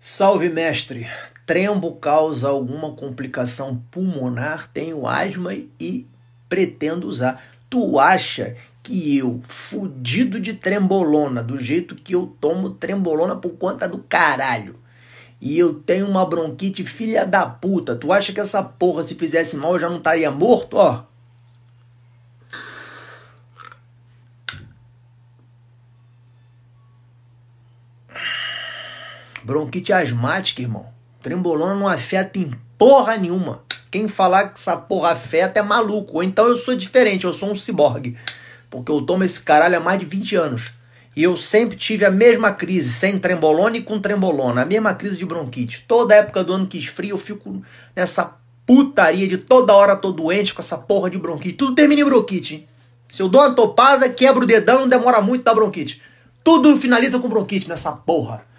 Salve, mestre! Trembo causa alguma complicação pulmonar? Tenho asma e pretendo usar. Tu acha que eu, fudido de trembolona, do jeito que eu tomo trembolona por conta do caralho, e eu tenho uma bronquite filha da puta, tu acha que essa porra, se fizesse mal, eu já não estaria morto? Ó, Bronquite asmática, irmão. Trembolona não afeta em porra nenhuma. Quem falar que essa porra afeta é maluco. Ou então eu sou diferente, eu sou um ciborgue. Porque eu tomo esse caralho há mais de 20 anos. E eu sempre tive a mesma crise, sem trembolona e com trembolona. A mesma crise de bronquite. Toda época do ano que esfria, eu fico nessa putaria de toda hora tô doente com essa porra de bronquite. Tudo termina em bronquite, hein? Se eu dou uma topada, quebro o dedão, não demora muito da bronquite. Tudo finaliza com bronquite nessa porra.